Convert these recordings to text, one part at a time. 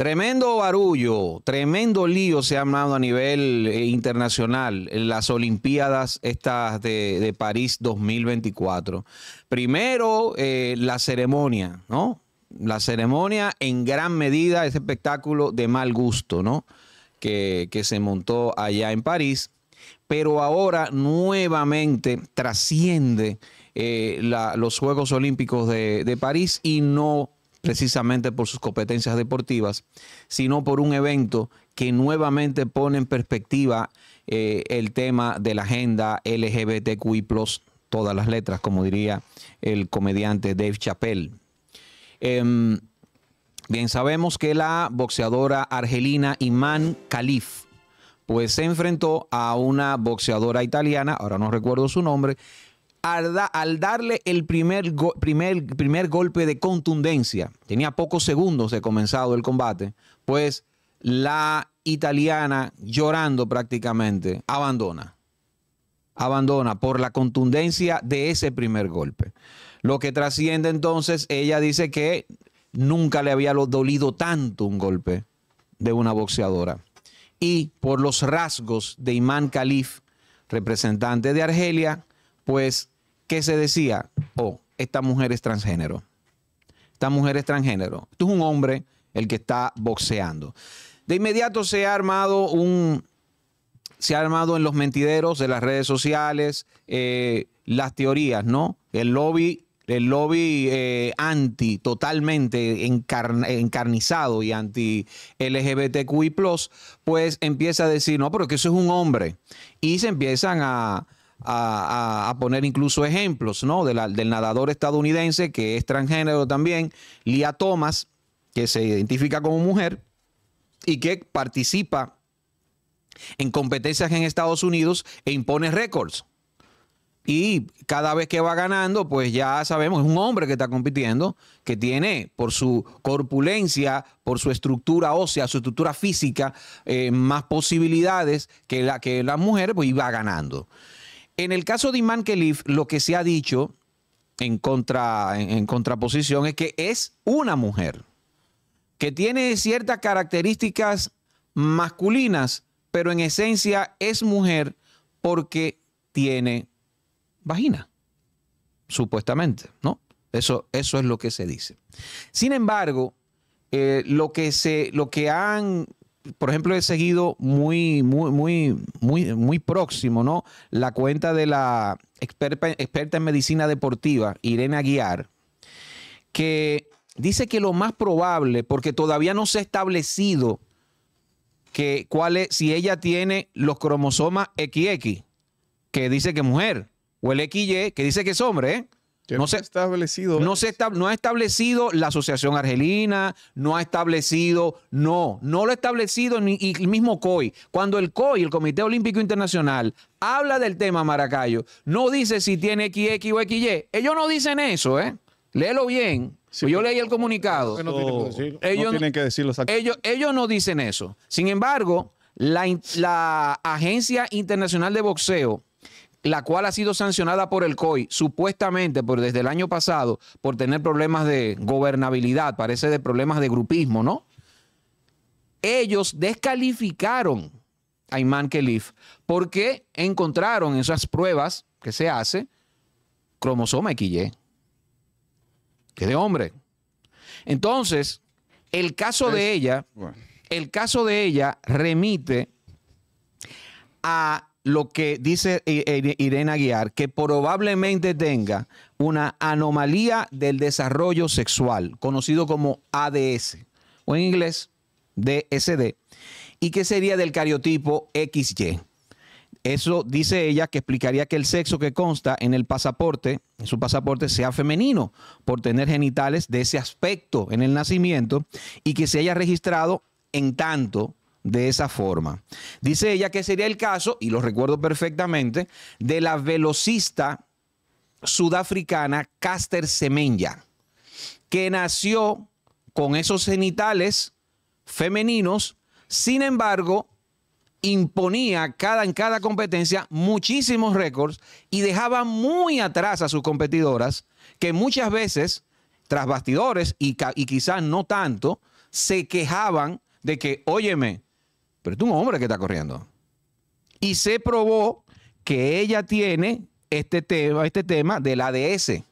Tremendo barullo, tremendo lío se ha armado a nivel eh, internacional en las Olimpiadas estas de, París 2024. Primero, eh, la ceremonia, ¿no? La ceremonia en gran medida, ese espectáculo de mal gusto, ¿no? Que, se montó allá en París. Pero ahora nuevamente trasciende eh, los Juegos Olímpicos de, de París y no precisamente por sus competencias deportivas, sino por un evento que nuevamente pone en perspectiva eh, el tema de la agenda LGBTQI, todas las letras, como diría el comediante Dave Chappelle. Em, bien, sabemos que la boxeadora argelina Iman Khalif, pues se enfrentó a una boxeadora italiana, ahora no recuerdo su nombre, al, darle el primer, primer, primer golpe de contundencia, tenía pocos segundos de comenzado el combate, pues la italiana, llorando prácticamente, abandona. Abandona por la contundencia de ese primer golpe. Lo que trasciende entonces, ella dice que nunca le había dolido tanto un golpe de una boxeadora. Y por los rasgos de Imán Khalif, representante de Argelia, pues, ¿qué se decía? Oh, esta mujer es transgénero. Esta mujer es transgénero. Esto es un hombre el que está boxeando. De inmediato se ha armado un, se ha armado en los mentideros de las redes sociales eh, las teorías, ¿no? El lobby, el lobby eh, anti, totalmente encarnizado y anti LGBTQI, pues empieza a decir, no, pero que eso es un hombre. Y se empiezan a, a, poner incluso ejemplos, ¿no? del nadador estadounidense que es transgénero también, Lia Thomas, que se identifica como mujer y que participa en competencias en Estados Unidos e impone récords. Y cada vez que va ganando, pues ya sabemos, es un hombre que está compitiendo, que tiene por su corpulencia, por su estructura ósea, su estructura física, eh, más posibilidades que la que las mujeres, pues va ganando. En el caso de Iman Kelif, lo que se ha dicho en, contra, en, contraposición es que es una mujer que tiene ciertas características masculinas, pero en esencia es mujer porque tiene vagina, supuestamente, ¿no? Eso, eso es lo que se dice. Sin embargo, eh, lo, que se, lo que han por ejemplo, he seguido muy, muy, muy, muy, muy próximo, ¿no? La cuenta de la experta, en medicina deportiva, Irene Aguiar, que dice que lo más probable, porque todavía no se ha establecido que cuál es, si ella tiene los cromosomas XX, que dice que es mujer, o el XY, que dice que es hombre, ¿eh? no, se ha establecido. No, se no ha establecido la Asociación Argelina, no ha establecido, no, no lo ha establecido ni el mismo COI. Cuando el COI, el Comité Olímpico Internacional, habla del tema Maracayo, no dice si tiene XX o XY. Ellos no dicen eso, ¿eh? Léelo bien. Pues yo leí el comunicado. ellos, no ellos, ellos no dicen eso. Sin embargo, la, la Agencia Internacional de Boxeo la cual ha sido sancionada por el COI, supuestamente por, desde el año pasado, por tener problemas de gobernabilidad, parece de problemas de grupismo, ¿no? Ellos descalificaron a Iman Kelif porque encontraron en esas pruebas que se hace cromosoma XY, que de hombre. Entonces, el caso de ella, el caso de ella remite a lo que dice Irene Aguiar, que probablemente tenga una anomalía del desarrollo sexual, conocido como ADS, o en inglés, DSD, y que sería del cariotipo XY. Eso dice ella que explicaría que el sexo que consta en el pasaporte, en su pasaporte, sea femenino por tener genitales de ese aspecto en el nacimiento y que se haya registrado en tanto de esa forma. Dice ella que sería el caso, y lo recuerdo perfectamente, de la velocista sudafricana Caster Semenya, que nació con esos genitales femeninos, sin embargo, imponía cada, en cada competencia muchísimos récords y dejaba muy atrás a sus competidoras, que muchas veces, tras bastidores y, y quizás no tanto, se quejaban de que, óyeme, pero es un hombre que está corriendo. Y se probó que ella tiene este tema, este tema del ADS.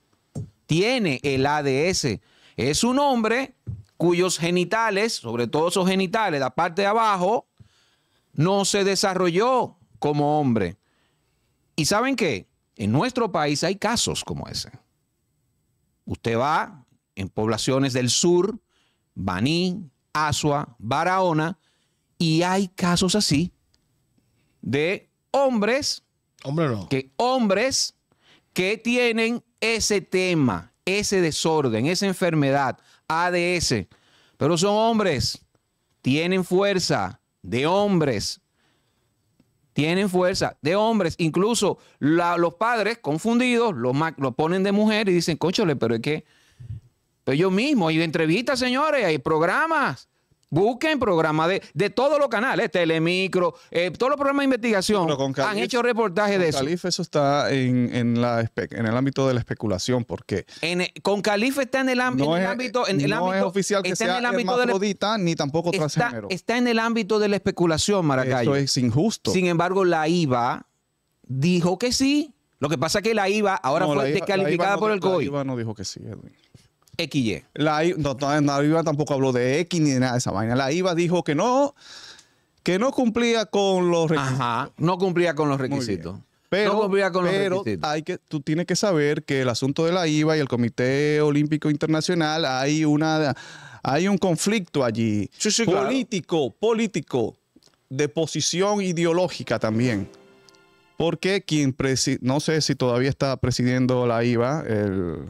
Tiene el ADS. Es un hombre cuyos genitales, sobre todo esos genitales, la parte de abajo, no se desarrolló como hombre. ¿Y saben qué? En nuestro país hay casos como ese. Usted va en poblaciones del sur, Baní, Asua, Barahona, y hay casos así de hombres. Que hombres que tienen ese tema, ese desorden, esa enfermedad, ADS. Pero son hombres, tienen fuerza de hombres, tienen fuerza de hombres. Incluso los padres confundidos los, ponen de mujer y dicen, conchole, pero es que ellos pues mismos, hay entrevistas, señores, hay programas Busquen programas de, de todos los canales, eh, Telemicro, eh, todos los programas de investigación han hecho reportajes de eso. Con eso está en, en, la en el ámbito de la especulación, porque... con Califa está en el, ámbito... no es oficial que sea en ni tampoco transgénero. Está, en el ámbito de la especulación, Maracay Eso es injusto. Sin embargo, la IVA dijo que sí. Lo que pasa es que la IVA ahora fue descalificada por el COI. La IVA no dijo que sí, Edwin. XY. La, IVA tampoco habló de X ni de nada de esa vaina. La IVA dijo que no, que no cumplía con los requisitos. no cumplía con los requisitos. Pero, Hay que, tú tienes que saber que el asunto de la IVA y el Comité Olímpico Internacional hay una hay un conflicto allí político, político, de posición ideológica también. Porque quien no sé si todavía está presidiendo la IVA, el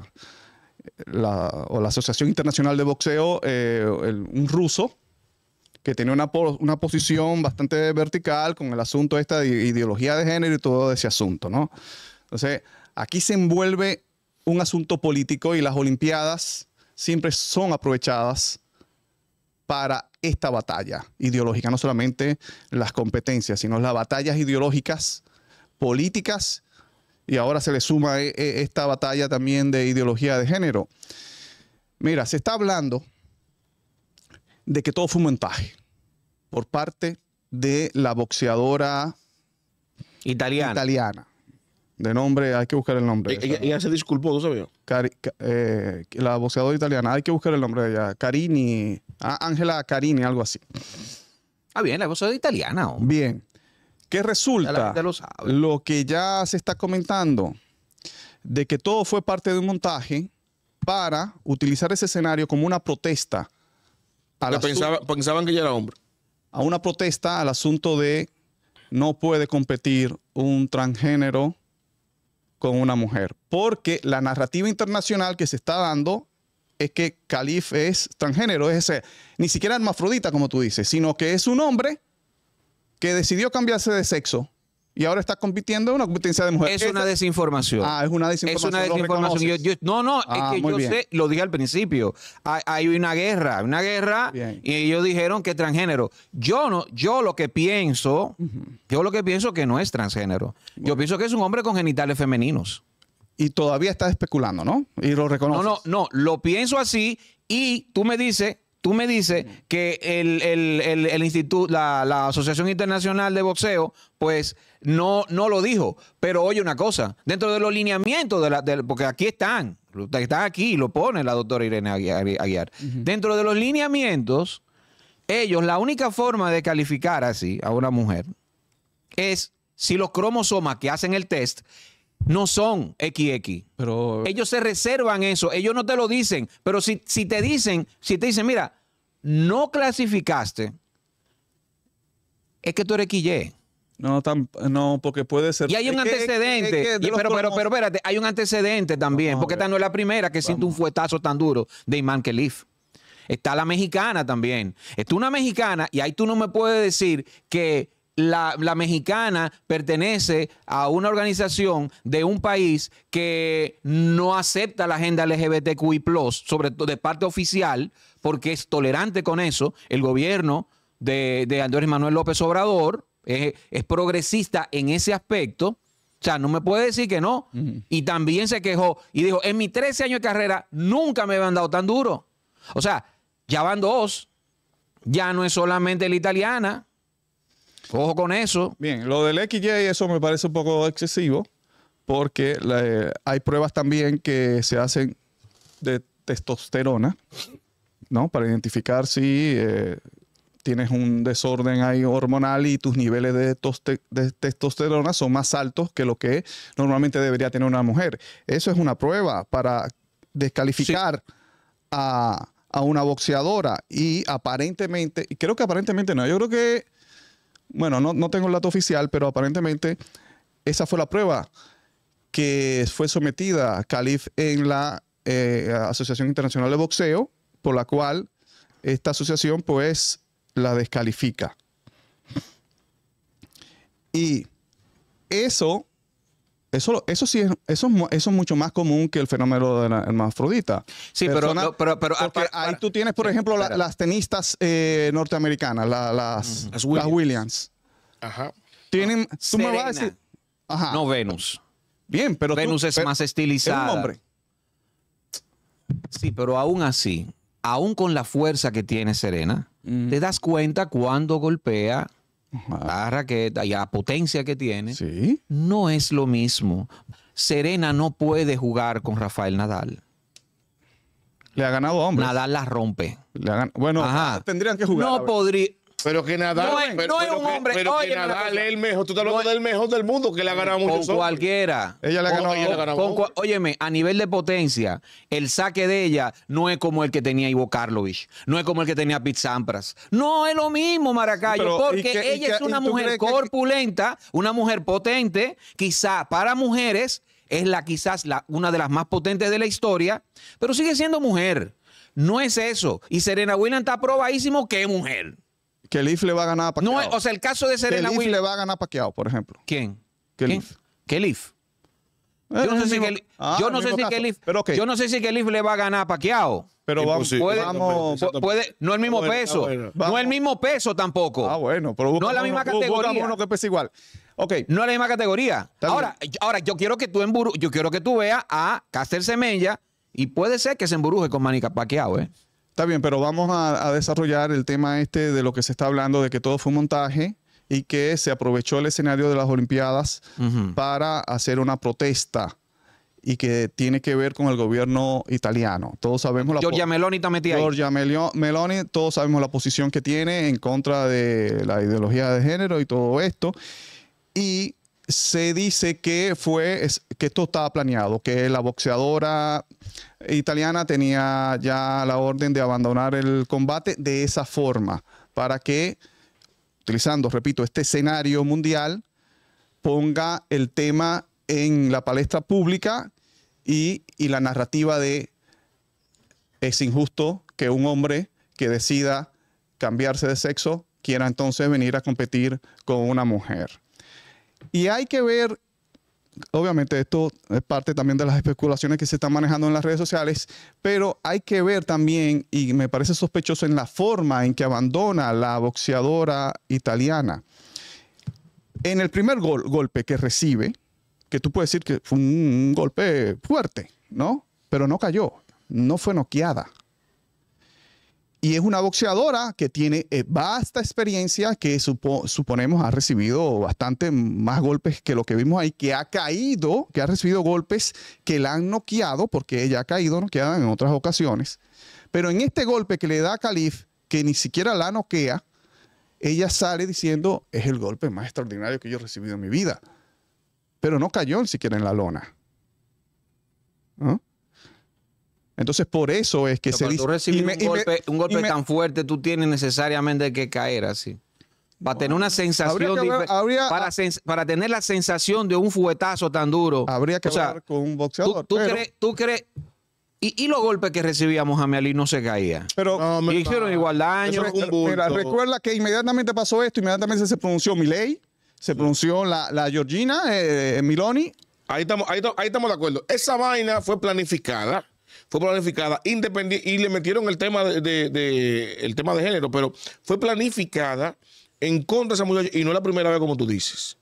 o la Asociación Internacional de Boxeo, eh, un ruso que tenía una, una, posición bastante vertical con el asunto de esta ideología de género y todo ese asunto, ¿no? Entonces, aquí se envuelve un asunto político y las Olimpiadas siempre son aprovechadas para esta batalla ideológica, no solamente las competencias, sino las batallas ideológicas, políticas y ahora se le suma e, e, esta batalla también de ideología de género. Mira, se está hablando de que todo fue un montaje por parte de la boxeadora italiana. de nombre, hay que buscar el nombre. Ella, ella, se disculpó, ¿no eh, la boxeadora italiana, hay que buscar el nombre de ella. Carini, ah, Ángela Carini, algo así. Ah, bien, la boxeadora italiana. Bien. ¿Qué resulta? Lo, que ya se está comentando, de que todo fue parte de un montaje para utilizar ese escenario como una protesta. pensaban que ya era hombre. A una protesta al asunto de no puede competir un transgénero con una mujer. Porque la narrativa internacional que se está dando es que Calif es transgénero, es ese, ni siquiera hermafrodita, como tú dices, sino que es un hombre que decidió cambiarse de sexo y ahora está compitiendo en una competencia de mujeres. Es una desinformación. Ah, es una desinformación. Es una desinformación. no, no, es ah, que yo sé, lo dije al principio, hay, una guerra, una guerra, y ellos dijeron que es transgénero. Yo no, yo lo que pienso, yo lo que pienso que no es transgénero. Yo pienso que es un hombre con genitales femeninos. Y todavía estás especulando, ¿no? Y lo reconoces. No, no, no, lo pienso así y tú me dices, Tú me dices que el, instituto, la, Asociación Internacional de Boxeo, pues no, no lo dijo. Pero oye una cosa, dentro de los lineamientos, de la, porque aquí están, están aquí, lo pone la doctora Irene Aguiar. Dentro de los lineamientos, ellos, la única forma de calificar así a una mujer es si los cromosomas que hacen el test no son XX. Pero, ellos se reservan eso, ellos no te lo dicen, pero si, si te dicen, si te dicen, mira, no clasificaste, es que tú eres XY. No, no, porque puede ser. Y hay un antecedente. pero, pero, pero, espérate, hay un antecedente también, porque esta no es la primera que siente un fuetazo tan duro de Iman Kelif. Está la mexicana también. Está una mexicana y ahí tú no me puedes decir que la, mexicana pertenece a una organización de un país que no acepta la agenda LGBTQI, sobre todo de parte oficial, porque es tolerante con eso. El gobierno de, Andrés Manuel López Obrador es, progresista en ese aspecto. O sea, no me puede decir que no. Y también se quejó y dijo, en mis 13 años de carrera nunca me habían dado tan duro. O sea, ya van dos. Ya no es solamente la italiana. Ojo con eso. Bien, lo del XY, eso me parece un poco excesivo, porque eh, hay pruebas también que se hacen de testosterona, ¿no? Para identificar si eh, tienes un desorden hormonal y tus niveles de, testosterona son más altos que lo que normalmente debería tener una mujer. Eso es una prueba para descalificar a, a una boxeadora y aparentemente, y creo que aparentemente no, yo creo que bueno, no, tengo el dato oficial, pero aparentemente esa fue la prueba que fue sometida Calif en la eh, Asociación Internacional de Boxeo, por la cual esta asociación pues la descalifica. Y eso eso, eso sí es, eso, mucho más común que el fenómeno de la hermafrodita. Sí, pero, pero, ah, ahí tú tienes, por ejemplo, las tenistas eh, norteamericanas, las, Williams. Ajá. Tienen, ah, No Venus. Bien, pero. Venus es más estilizada. hombre. Sí, pero aún así, aún con la fuerza que tiene Serena, te das cuenta cuando golpea la raqueta y la potencia que tiene, no es lo mismo. Serena no puede jugar con Rafael Nadal. Le ha ganado hombre. Nadal la rompe. Bueno, tendrían que jugar. No podría. Pero que Nadal. hombre. Nadal es el mejor. Tú estás hablando del mejor del mundo que le ha ganado mucho. Con cualquiera. Ella le ha ganado. Ella óyeme, a nivel de potencia, el saque de ella no es como el que tenía Ivo Karlovich. No es como el que tenía Pete Sampras. No es lo mismo, Maracayo. porque ella es una mujer corpulenta, una mujer potente. Quizá para mujeres es la quizás la, una de las más potentes de la historia, pero sigue siendo mujer. No es eso. Y Serena Williams está probadísimo que es mujer. Que Leaf le va a ganar a No, o sea, el caso de Serena Williams. le va a ganar a por ejemplo. ¿Quién? Que ¿Quién? Leaf. Yo no, sé si yo, no sé si que yo no sé si le va a ganar a Pero vamos, puede, no el mismo peso. no el mismo peso tampoco. Ah, bueno, pero no es la misma uno, categoría. Uno que pesa igual. Okay. No es la misma categoría. ahora, ahora yo quiero que tú en yo quiero que tú veas a Caster semella y puede ser que se embruje con Manica paqueado ¿eh? Está bien, pero vamos a, desarrollar el tema este de lo que se está hablando, de que todo fue un montaje y que se aprovechó el escenario de las Olimpiadas para hacer una protesta y que tiene que ver con el gobierno italiano. Todos sabemos la Giorgia Meloni está metida Giorgia Meloni, todos sabemos la posición que tiene en contra de la ideología de género y todo esto. Y se dice que fue que esto estaba planeado, que la boxeadora italiana tenía ya la orden de abandonar el combate de esa forma, para que, utilizando, repito, este escenario mundial, ponga el tema en la palestra pública y, la narrativa de es injusto que un hombre que decida cambiarse de sexo quiera entonces venir a competir con una mujer. Y hay que ver, obviamente esto es parte también de las especulaciones que se están manejando en las redes sociales, pero hay que ver también, y me parece sospechoso en la forma en que abandona la boxeadora italiana. En el primer golpe que recibe, que tú puedes decir que fue un, un golpe fuerte, ¿no? Pero no cayó, no fue noqueada y es una boxeadora que tiene eh, vasta experiencia, que suponemos ha recibido bastante más golpes que lo que vimos ahí, que ha caído, que ha recibido golpes que la han noqueado, porque ella ha caído noqueada en otras ocasiones. Pero en este golpe que le da a Calif, que ni siquiera la noquea, ella sale diciendo, es el golpe más extraordinario que yo he recibido en mi vida. Pero no cayó ni siquiera en la lona. ¿No? Entonces, por eso es que se dice. un, golpe, tan fuerte, tú tienes necesariamente que caer así. Para tener una sensación. para, tener la sensación de un fuetazo tan duro. Habría que hablar con un boxeador. Tú, crees. y, los golpes que recibíamos Mohamed Ali no se caía. Pero hicieron igual daño. recuerda que inmediatamente pasó esto, inmediatamente se pronunció Milei, se mm. pronunció la, Georgina eh, Miloni. Ahí estamos, ahí estamos de acuerdo. Esa vaina fue planificada fue planificada independiente y le metieron el tema de, el tema de género, pero fue planificada en contra de esa muchacha y no es la primera vez como tú dices.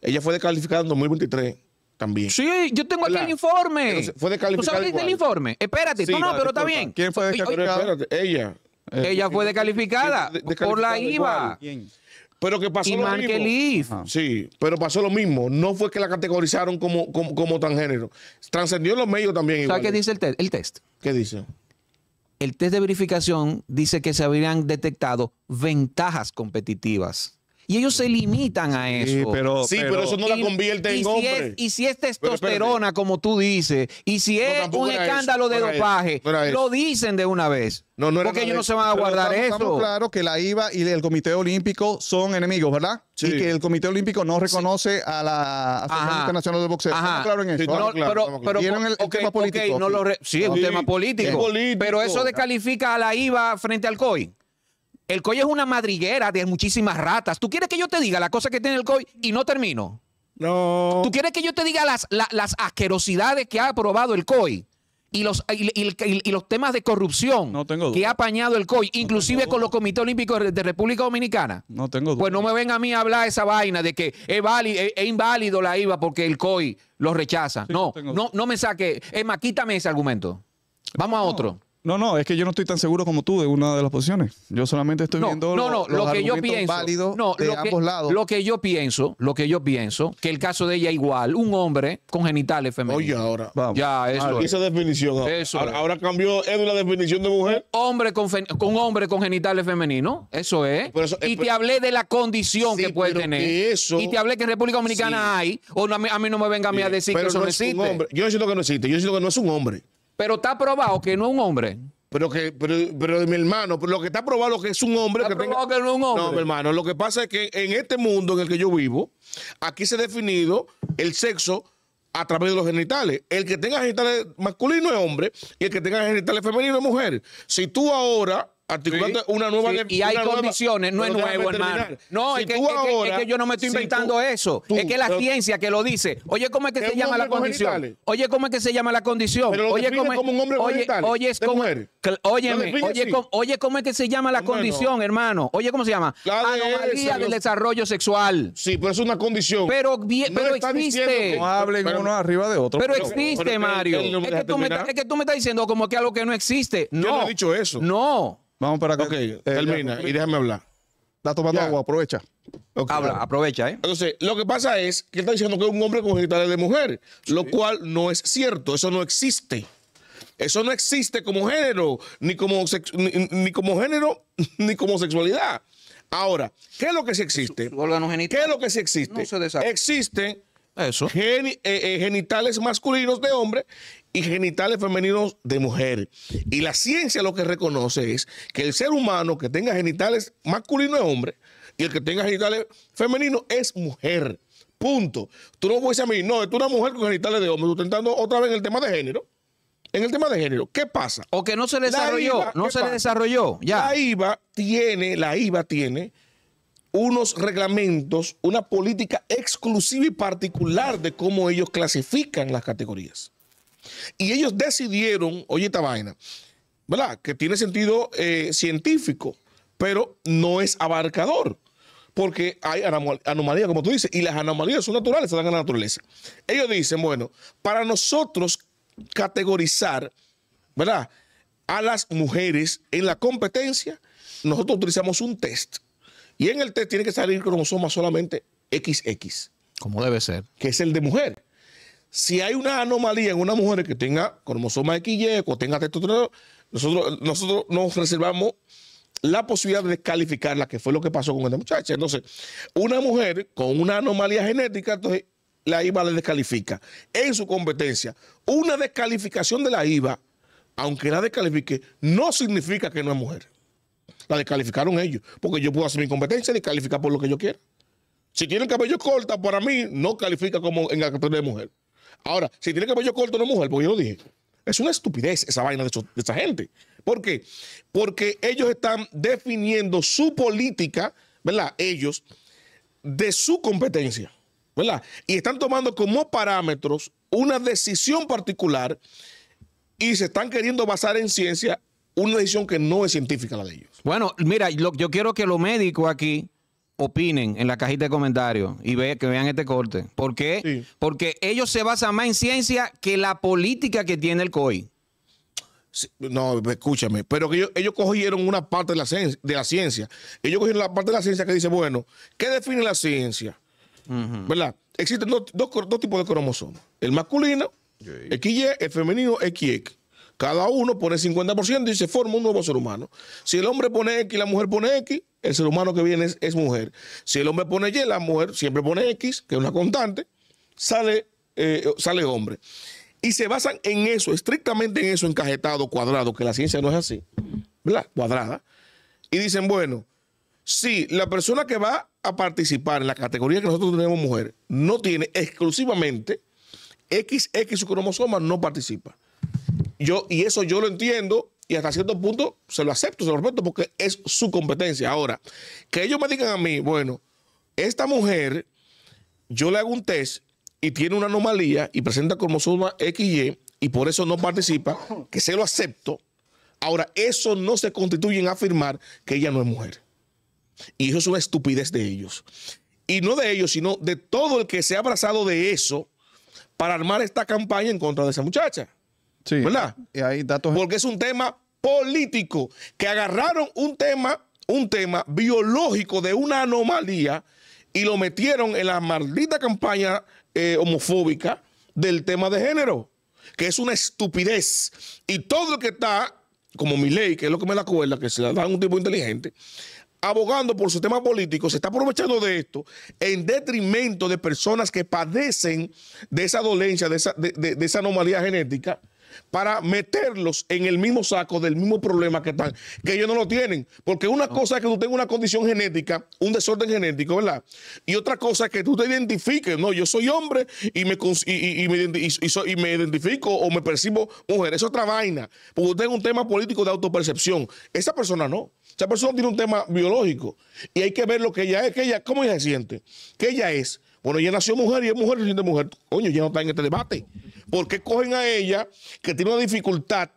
Ella fue descalificada en 2023 también. Sí, yo tengo aquí el informe. fue descalificada. ¿Tú el informe? Espérate, no, pero está bien. ¿Quién fue descalificada? ella. ella eh, fue descalificada, descalificada por la IVA. ¿Quién? Pero que pasó lo mismo. Sí, pero pasó lo mismo. No fue que la categorizaron como, como, género. transgénero. Trascendió los medios también. ¿Sabes qué dice el, test? ¿Qué dice? El test de verificación dice que se habían detectado ventajas competitivas y ellos se limitan a eso. Sí, pero, eso no la convierte en si hombre. y si es testosterona, como tú dices, y si es un escándalo de dopaje, lo dicen de una vez. No, no porque ellos no se van a guardar eso. Estamos claro que la IVA y el Comité Olímpico son enemigos, ¿verdad? Sí. Y que el Comité Olímpico no reconoce a la Asociación Internacional de Boxeo. Ajá. Estamos claros en eso. No, pero, el, tema político? sí, es un tema político. Pero eso descalifica a la IVA frente al COI. El COI es una madriguera de muchísimas ratas. ¿Tú quieres que yo te diga la cosa que tiene el COI y no termino? No. ¿Tú quieres que yo te diga las, asquerosidades que ha aprobado el COI? Y los, temas de corrupción que ha apañado el COI, inclusive con los comités olímpicos de República Dominicana. No tengo duda. Pues no me ven a mí a hablar esa vaina de que es, inválido la IVA porque el COI lo rechaza. no, no, no, me saque. Emma, quítame ese argumento. Vamos a otro. No, no, es que yo no estoy tan seguro como tú de una de las posiciones. Yo solamente estoy viendo no, no, lo que yo pienso, válidos de ambos que, lados. Lo que yo pienso, lo que yo pienso, que el caso de ella igual, un hombre con genitales femeninos. Oye, ahora. Vamos. Ya, eso Esa definición. ahora, cambió ¿es la definición de mujer. Hombre con, hombre con genitales femeninos, eso es. y eh, te hablé de la condición que puede tener. y te hablé que en República Dominicana hay, o a mí, no me venga a mí a decir que eso no existe. Es un hombre. Yo siento que no existe, yo siento que no es un hombre. Pero está probado que no es un hombre. Pero que, pero, pero mi hermano, lo que está probado es que es un hombre. Está que probado que no es un hombre. No, mi hermano, lo que pasa es que en este mundo en el que yo vivo, aquí se ha definido el sexo a través de los genitales. El que tenga genitales masculinos es hombre y el que tenga genitales femeninos es mujer. Si tú ahora Articulando una nueva Y hay condiciones, no es nuevo, hermano. No, es, que, yo no me estoy inventando eso. es que la ciencia que lo dice. Oye, ¿cómo es que, se llama la condición? Oye, ¿cómo es que se llama la condición? oye, ¿cómo es, como oye, oye, oye, oye, ¿cómo es que se llama la condición, hermano? Oye, ¿cómo se llama? La Anomalía del desarrollo sexual. Sí, pero es una condición. Pero, pero existe. No hablen uno arriba de otro. Pero existe, Mario. Es que tú me estás diciendo como que algo que no existe. No. he dicho eso. No. Vamos para acá. termina eh, y déjame hablar. Está tomando agua, aprovecha. Habla, aprovecha, ¿eh? Entonces, lo que pasa es que está diciendo que un hombre con genitales de mujer, lo cual no es cierto, eso no existe. Eso no existe como género, ni como, ni, como género, ni como sexualidad. Ahora, ¿qué es lo que sí existe? ¿Qué es lo que sí existe? Existen... Eso. Eh, eh, genitales masculinos de hombre y genitales femeninos de mujer. Y la ciencia lo que reconoce es que el ser humano que tenga genitales masculinos es hombre y el que tenga genitales femeninos es mujer. Punto. Tú no puedes a mí, no, tú una mujer con genitales de hombre. Tú estás otra vez en el tema de género. En el tema de género, ¿qué pasa? O que no se le desarrolló, no se le desarrolló, ya. La IVA tiene, la IVA tiene unos reglamentos, una política exclusiva y particular de cómo ellos clasifican las categorías. Y ellos decidieron, oye esta vaina, ¿verdad? Que tiene sentido eh, científico, pero no es abarcador, porque hay anomalías, como tú dices, y las anomalías son naturales, se dan a la naturaleza. Ellos dicen, bueno, para nosotros categorizar, ¿verdad? A las mujeres en la competencia, nosotros utilizamos un test y en el test tiene que salir cromosoma solamente XX. Como debe ser. Que es el de mujer. Si hay una anomalía en una mujer que tenga cromosoma XY o tenga testosterona, nosotros, nosotros nos reservamos la posibilidad de descalificarla, que fue lo que pasó con esta muchacha. Entonces, una mujer con una anomalía genética, entonces la IVA le descalifica en su competencia. Una descalificación de la IVA, aunque la descalifique, no significa que no es mujer la descalificaron ellos. Porque yo puedo hacer mi competencia y calificar por lo que yo quiera. Si tiene cabello corto, para mí no califica como en la categoría de mujer. Ahora, si tiene cabello corto, no es mujer, porque yo lo dije. Es una estupidez esa vaina de, de esa gente. ¿Por qué? Porque ellos están definiendo su política, ¿verdad? Ellos, de su competencia, ¿verdad? Y están tomando como parámetros una decisión particular y se están queriendo basar en ciencia una decisión que no es científica la de ellos. Bueno, mira, yo quiero que los médicos aquí opinen en la cajita de comentarios y que vean este corte. ¿Por qué? Porque ellos se basan más en ciencia que la política que tiene el COI. no, escúchame, pero ellos, cogieron una parte de la, ciencia, Ellos cogieron la parte de la ciencia que dice, bueno, ¿qué define la ciencia? ¿Verdad? Existen dos, tipos de cromosomas, el masculino, el XY, el femenino, XX. Cada uno pone 50% y se forma un nuevo ser humano. Si el hombre pone X y la mujer pone X, el ser humano que viene es, mujer. Si el hombre pone Y, la mujer siempre pone X, que es una constante, sale, eh, sale hombre. Y se basan en eso, estrictamente en eso, encajetado, cuadrado, que la ciencia no es así, ¿verdad? Cuadrada. Y dicen, bueno, si la persona que va a participar en la categoría que nosotros tenemos mujer no tiene exclusivamente XX su cromosoma, no participa. Yo, y eso yo lo entiendo y hasta cierto punto se lo acepto, se lo respeto porque es su competencia. Ahora, que ellos me digan a mí, bueno, esta mujer, yo le hago un test y tiene una anomalía y presenta cromosoma XY y por eso no participa, que se lo acepto. Ahora, eso no se constituye en afirmar que ella no es mujer. Y eso es una estupidez de ellos. Y no de ellos, sino de todo el que se ha abrazado de eso para armar esta campaña en contra de esa muchacha. ¿Verdad? Y hay datos. Porque es un tema político. Que agarraron un tema, un tema biológico de una anomalía y lo metieron en la maldita campaña eh, homofóbica del tema de género. Que es una estupidez. Y todo el que está, como mi ley, que es lo que me la acuerda, que se la da un tipo inteligente, abogando por su tema político, se está aprovechando de esto en detrimento de personas que padecen de esa dolencia, de esa, de esa anomalía genética para meterlos en el mismo saco del mismo problema que están, que ellos no lo tienen. Porque una cosa es que tú tengas una condición genética, un desorden genético, ¿verdad? Y otra cosa es que tú te identifiques, no, yo soy hombre y me, y, me, identifico o me percibo mujer. Es otra vaina. Porque usted es un tema político de autopercepción. Esa persona no. Esa persona tiene un tema biológico. Y hay que ver lo que ella es, que ella, cómo ella se siente, qué ella es bueno, ella nació mujer y es mujer y siente mujer. Coño, ya no está en este debate. ¿Por qué cogen a ella que tiene una dificultad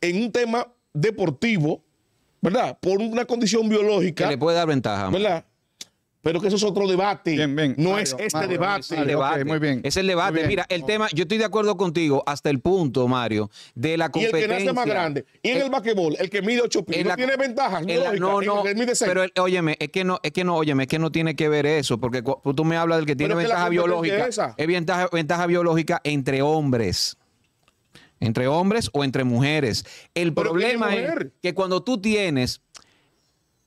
en un tema deportivo, ¿verdad? Por una condición biológica. Que le puede dar ventaja. ¿Verdad? Pero que eso es otro debate. No es este debate. Es el debate. Mira, el tema, yo estoy de acuerdo contigo hasta el punto, Mario, de la competencia. el que nace más grande. Y en el, eh, el basquetbol, el que mide ocho pies, no tiene ventajas. no, no. El, pero óyeme, es que no, es que no, óyeme, es que no tiene que ver eso, porque tú me hablas del que tiene ventaja biológica. Es, ventaja, ventaja biológica entre hombres entre hombres o entre mujeres. El problema es que cuando tú tienes,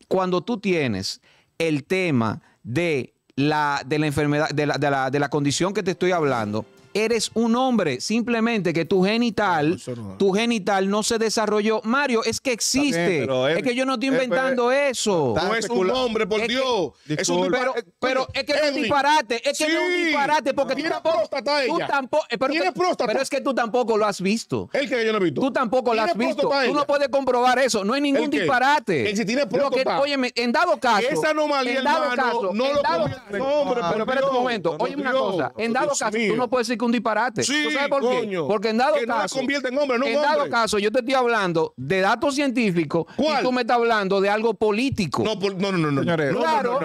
cuando tú tienes el tema de la, de la enfermedad, de la, de la, de la condición que te estoy hablando, eres un hombre, simplemente que tu genital, tu genital no se desarrolló. Mario, es que existe. Eh, es que yo no estoy eh, pues, inventando eh, eso. No es un hombre, por Dios. es un, pero, es que es un disparate, es que es un disparate porque tiene próstata ella. Tú tampoco, pero, pero es que tú tampoco lo has visto. El que yo no he visto. Tú tampoco lo has visto. Tú no puedes comprobar eso, no hay ningún disparate. El si tiene próstata. Oye, en dado caso, esa anomalía, en dado caso, no lo dado, hombre, pero espérate un momento. Oye una cosa, en dado caso tú no puedes decir un disparate. Sí, ¿Tú sabes por qué? Porque en dado caso. convierte en hombre, no en dado caso, yo te estoy hablando de datos científicos y tú me estás hablando de algo político. No, no, no, no, Claro,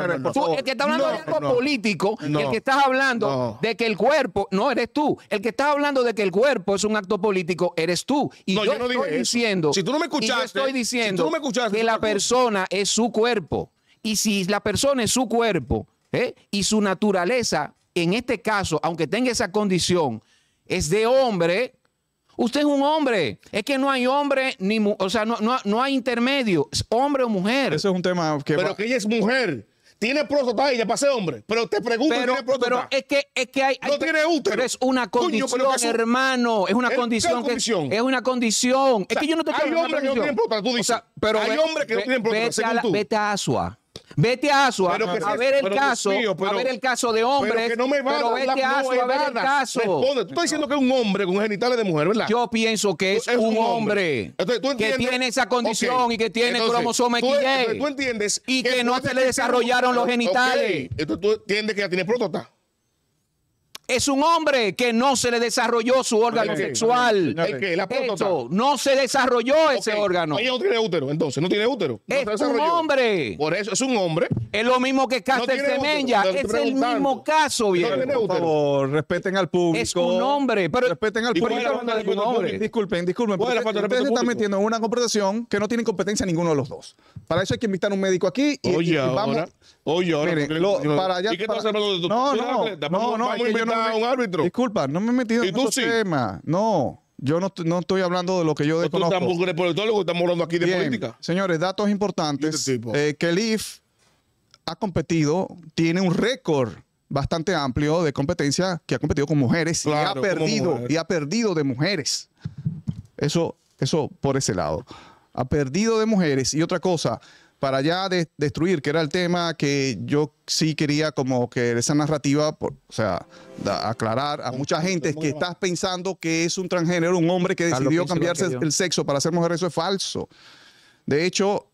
el que está hablando de algo político, el que estás hablando de que el cuerpo, no eres tú. El que está hablando de que el cuerpo es un acto político, eres tú. Y yo, estoy diciendo. Si tú no me escuchaste. estoy diciendo me escuchaste, que la persona es su cuerpo. Y si la persona es su cuerpo ¿eh? y su naturaleza en este caso, aunque tenga esa condición, es de hombre, usted es un hombre. Es que no hay hombre ni, o sea, no, no, no hay intermedio, es hombre o mujer. Eso es un tema que... Pero que ella es mujer. Tiene próstata ella ya pasé hombre. Pero te pregunto, pero, ¿tiene próstata? Pero es que, es que hay, No tiene útero. es una condición, hermano. Es una condición, Es una condición. es que yo no te Hay hombres que no tienen próstata, tú dices. pero hay hombres que no tienen próstata, tú. vete a Asua. Vete a Asua a ver el caso, a ver el caso de hombre. pero, vete a Asua a ver el caso. Tú estás diciendo que es un hombre con genitales de mujer, ¿verdad? Yo pienso que es, un hombre, que tiene esa condición y que tiene cromosoma XY. ¿Tú entiendes? Y que, no se le desarrollaron los genitales. Entonces tú entiendes que ya tiene próstata es un hombre que no se le desarrolló su órgano sexual. no se desarrolló ese órgano. Ella no tiene útero, entonces, no tiene útero. es un hombre. Por eso, es un hombre. Es lo mismo que Caster de Es el mismo caso, viejo. por favor, respeten al público. Es un hombre. Pero, respeten al público. Disculpen, disculpen, ustedes se están metiendo en una conversación que no tienen competencia ninguno de los dos. Para eso hay que invitar a un médico aquí y, Oye, y vamos. Ahora. Oye, ahora. para allá. No, no, no, no, no, Ah, un árbitro. Disculpa, no me he metido en esos No. Yo no, estoy hablando de lo que yo pues desconozco. estamos hablando aquí de política. Señores, datos importantes. Eh, que el IF ha competido, tiene un récord bastante amplio de competencia que ha competido con mujeres y ha perdido, y ha perdido de mujeres. Eso, eso por ese lado. Ha perdido de mujeres. Y otra cosa, para ya de, destruir, que era el tema que yo sí quería como que esa narrativa, o sea, aclarar a mucha gente que estás pensando que es un transgénero, un hombre que decidió cambiarse el sexo para ser mujer, eso es falso. De hecho,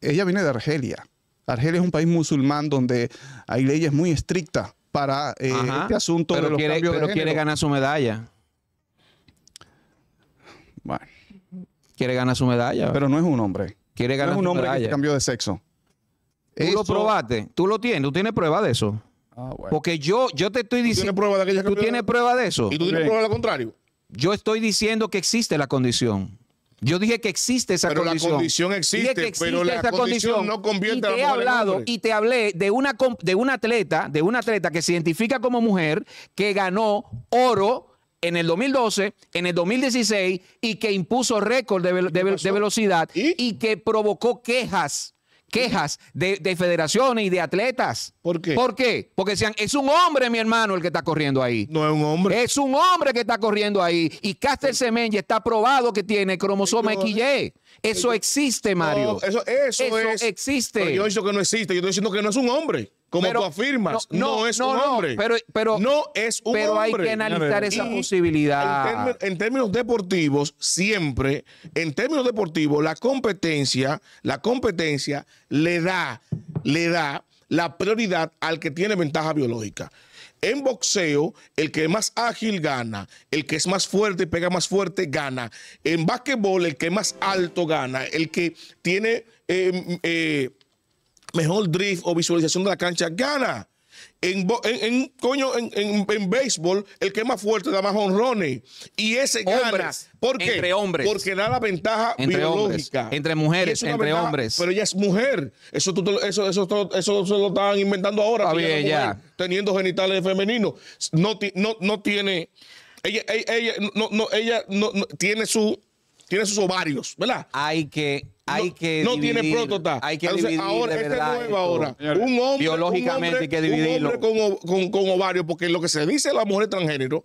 ella viene de Argelia. Argelia es un país musulmán donde hay leyes muy estrictas para eh, este asunto pero de los quiere, Pero quiere ganar su medalla. Bueno. Quiere ganar su medalla. Pero no es un hombre. Quiere ganar. es un hombre que cambió de sexo. Tú lo probaste, tú lo tienes, tú tienes prueba de eso. Ah, Porque yo, yo te estoy diciendo. ¿Tú tienes prueba de eso? ¿Y tú tienes prueba de lo contrario? Yo estoy diciendo que existe la condición. Yo dije que existe esa pero condición. La condición existe, pero la condición, no convierte a la mujer he hablado y te hablé de una de un atleta, de una atleta que se identifica como mujer que ganó oro en el 2012, en el 2016 y que impuso récord de, velocidad ¿Y? que provocó quejas, quejas de, federaciones y de atletas. ¿Por qué? ¿Por qué? Porque decían, es un hombre, mi hermano, el que está corriendo ahí. No es un hombre. Es un hombre que está corriendo ahí. Y Caster Semenya está probado que tiene cromosoma XY. Eh, eso existe, Mario. eso, eso, eso existe. Pero yo he dicho que no existe. Yo estoy diciendo que no es un hombre. Como tú afirmas, no, es un hombre. pero, no es un hombre. pero hay que analizar esa posibilidad. En, términos deportivos, siempre, en términos deportivos, la competencia, la competencia le da, le da la prioridad al que tiene ventaja biológica. En boxeo, el que es más ágil gana, el que es más fuerte, y pega más fuerte, gana. En básquetbol, el que es más alto gana, el que tiene em, eh, mejor drift o visualización de la cancha gana. En, en, coño, en, béisbol, el que es más fuerte da más honrones. Y ese gana. ¿Por Entre hombres. Porque da la ventaja biológica. entre mujeres, entre hombres. Pero ella es mujer. Eso, eso, eso, eso, se lo estaban inventando ahora. teniendo genitales femeninos. No, no, no tiene. Ella, ella, no, no, ella no, tiene, su, tiene sus ovarios, ¿verdad? Hay que no, tiene protota. Hay que Entonces, ahora, este nuevo ahora. Un hombre, biológicamente hay que dividirlo. Un hombre con, con ovario, porque lo que se dice de la mujer transgénero,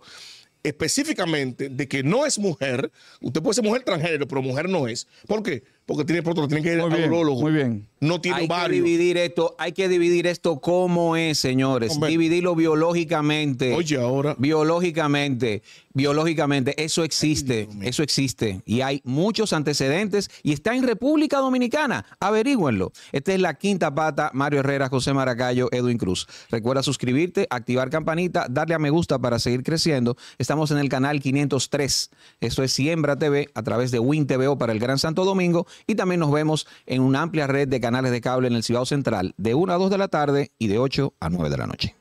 específicamente de que no es mujer, usted puede ser mujer transgénero, pero mujer no es. ¿Por qué? porque tiene pronto, tiene que ir muy bien, Muy bien. No tiene hay Que dividir esto, hay que dividir esto como es, señores. Dividirlo biológicamente. Oye, ahora. Biológicamente. Biológicamente. Eso existe. eso existe. Y hay muchos antecedentes. Y está en República Dominicana. Averígüenlo. Esta es la quinta pata. Mario Herrera, José Maracayo, Edwin Cruz. Recuerda suscribirte, activar campanita, darle a me gusta para seguir creciendo. Estamos en el canal 503. eso es Siembra TV a través de Win TVO para el Gran Santo Domingo y también nos vemos en una amplia red de canales de cable en el Cibao Central de 1 a 2 de la tarde y de 8 a 9 de la noche.